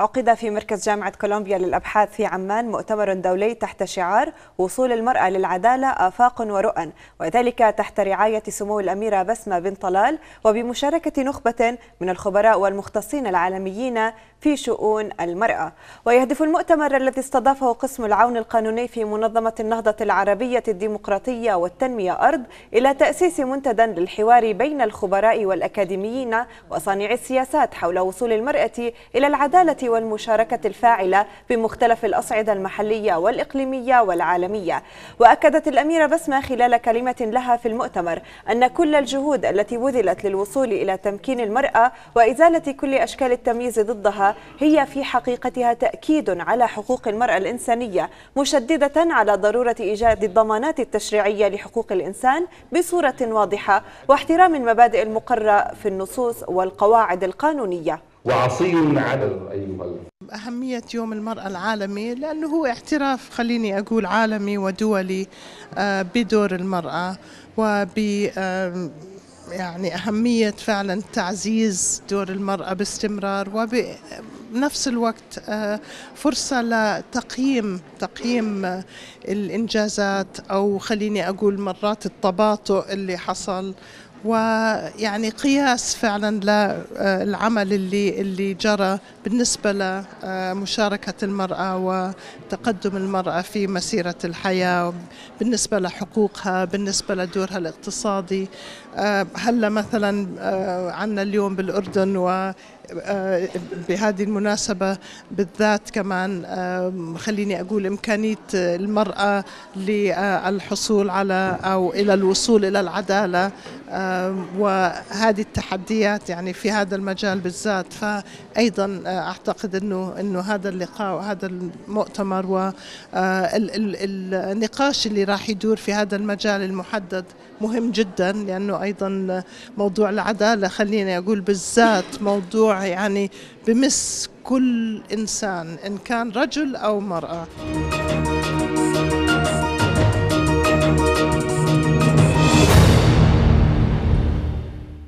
عقد في مركز جامعة كولومبيا للأبحاث في عمان مؤتمر دولي تحت شعار وصول المرأة للعدالة آفاق ورؤى وذلك تحت رعاية سمو الأميرة بسمة بن طلال وبمشاركة نخبة من الخبراء والمختصين العالميين في شؤون المرأة ويهدف المؤتمر الذي استضافه قسم العون القانوني في منظمة النهضة العربية الديمقراطية والتنمية أرض إلى تأسيس منتدى للحوار بين الخبراء والأكاديميين وصانعي السياسات حول وصول المرأة إلى العدالة والمشاركة الفاعلة بمختلف الأصعدة المحلية والإقليمية والعالمية وأكدت الأميرة بسمة خلال كلمة لها في المؤتمر أن كل الجهود التي بذلت للوصول إلى تمكين المرأة وإزالة كل أشكال التمييز ضدها هي في حقيقتها تأكيد على حقوق المرأة الإنسانية مشددة على ضرورة إيجاد الضمانات التشريعية لحقوق الإنسان بصورة واضحة واحترام المبادئ المقررة في النصوص والقواعد القانونية وعصي على أيها أهمية يوم المرأة العالمي لأنه هو اعتراف خليني أقول عالمي ودولي آه، بدور المرأة وب يعني أهمية فعلا تعزيز دور المرأة باستمرار وبنفس الوقت آه، فرصة لتقييم تقييم آه، الإنجازات أو خليني أقول مرات التباطؤ اللي حصل ويعني قياس فعلا للعمل اللي اللي جرى بالنسبه لمشاركه المراه وتقدم المراه في مسيره الحياه بالنسبه لحقوقها بالنسبه لدورها الاقتصادي هلا مثلا عندنا اليوم بالاردن و بهذه المناسبة بالذات كمان خليني أقول إمكانية المرأة للحصول على أو إلى الوصول إلى العدالة آه، وهذه التحديات يعني في هذا المجال بالذات فايضا آه، اعتقد انه انه هذا اللقاء وهذا المؤتمر والنقاش آه، اللي راح يدور في هذا المجال المحدد مهم جدا لانه ايضا موضوع العداله خليني اقول بالذات موضوع يعني بمس كل انسان ان كان رجل او امراه